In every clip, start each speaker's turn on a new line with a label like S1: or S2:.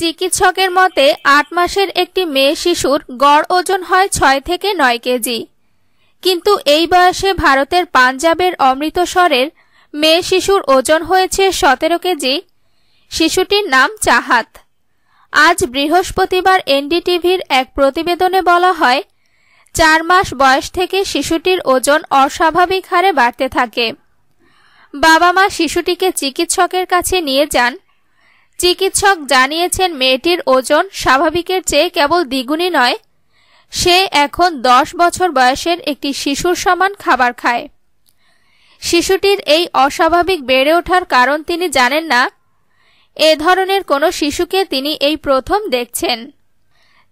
S1: চিকিৎসকের মতে আট মাসের একটি মেয়ে শিশুর গড় ওজন হয় ছয় থেকে নয় কেজি কিন্তু এই বয়সে ভারতের পাঞ্জাবের অমৃতসরের মেয়ে শিশুর ওজন হয়েছে সতেরো কেজি শিশুটির নাম চাহাত আজ বৃহস্পতিবার এনডিটিভির এক প্রতিবেদনে বলা হয় চার মাস বয়স থেকে শিশুটির ওজন অস্বাভাবিক হারে বাড়তে থাকে বাবা মা শিশুটিকে চিকিৎসকের কাছে নিয়ে যান চিকিৎসক জানিয়েছেন মেয়েটির ওজন স্বাভাবিকের চেয়ে কেবল দ্বিগুণই নয় সে এখন দশ বছর বয়সের একটি শিশুর সমান খাবার খায় শিশুটির এই অস্বাভাবিক বেড়ে ওঠার কারণ তিনি জানেন না এ ধরনের কোনো শিশুকে তিনি এই প্রথম দেখছেন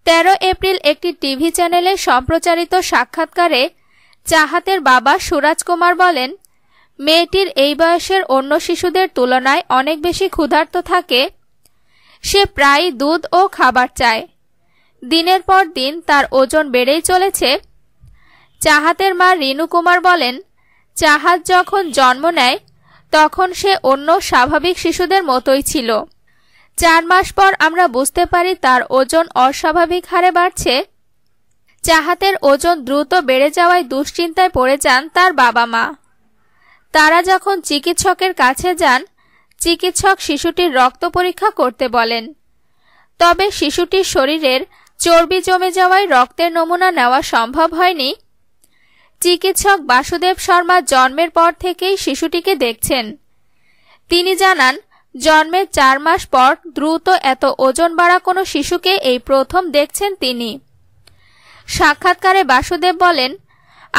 S1: তেরো এপ্রিল একটি টিভি চ্যানেলে সম্প্রচারিত সাক্ষাৎকারে চাহাতের বাবা সুরাজ কুমার বলেন মেয়েটির এই বয়সের অন্য শিশুদের তুলনায় অনেক বেশি ক্ষুধার্ত থাকে সে প্রায় দুধ ও খাবার চায় দিনের পর দিন তার ওজন বেড়েই চলেছে চাহাতের মা রিনু কুমার বলেন চাহাত যখন জন্ম নেয় তখন সে অন্য স্বাভাবিক শিশুদের মতোই ছিল চার মাস পর আমরা বুঝতে পারি তার ওজন অস্বাভাবিক হারে বাড়ছে চাহাতের ওজন দ্রুত বেড়ে যাওয়ায় দুশ্চিন্তায় পড়ে যান তার বাবা মা তারা যখন চিকিৎসকের কাছে যান চিকিৎসক শিশুটির রক্ত পরীক্ষা করতে বলেন তবে শিশুটির শরীরের চর্বি জমে যাওয়ায় রক্তের নমুনা নেওয়া সম্ভব হয়নি চিকিৎসক বাসুদেব শর্মা জন্মের পর থেকেই শিশুটিকে দেখছেন তিনি জানান জন্মের চার মাস পর দ্রুত এত ওজন বাড়া কোনো শিশুকে এই প্রথম দেখছেন তিনি সাক্ষাৎকারে বাসুদেব বলেন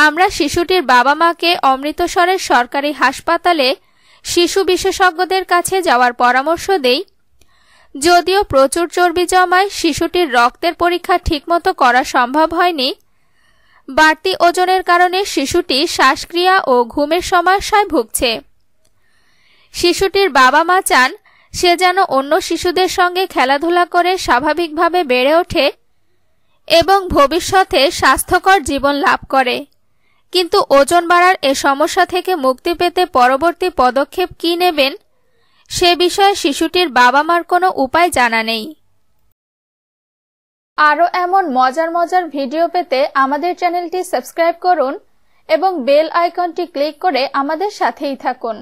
S1: আমরা শিশুটির বাবা মাকে অমৃতসরের সরকারি হাসপাতালে শিশু বিশেষজ্ঞদের কাছে যাওয়ার পরামর্শ দেই যদিও প্রচুর চর্বি জমায় শিশুটির রক্তের পরীক্ষা ঠিকমতো করা সম্ভব হয়নি বাড়তি ওজনের কারণে শিশুটি শ্বাসক্রিয়া ও ঘুমের সমস্যায় ভুগছে শিশুটির বাবা মা চান সে যেন অন্য শিশুদের সঙ্গে খেলাধুলা করে স্বাভাবিকভাবে বেড়ে ওঠে এবং ভবিষ্যতে স্বাস্থ্যকর জীবন লাভ করে কিন্তু ওজন বাড়ার এ সমস্যা থেকে মুক্তি পেতে পরবর্তী পদক্ষেপ কী নেবেন সে বিষয়ে শিশুটির বাবা মার কোনো উপায় জানা নেই আরও এমন মজার মজার ভিডিও পেতে আমাদের চ্যানেলটি সাবস্ক্রাইব করুন এবং বেল আইকনটি ক্লিক করে আমাদের সাথেই থাকুন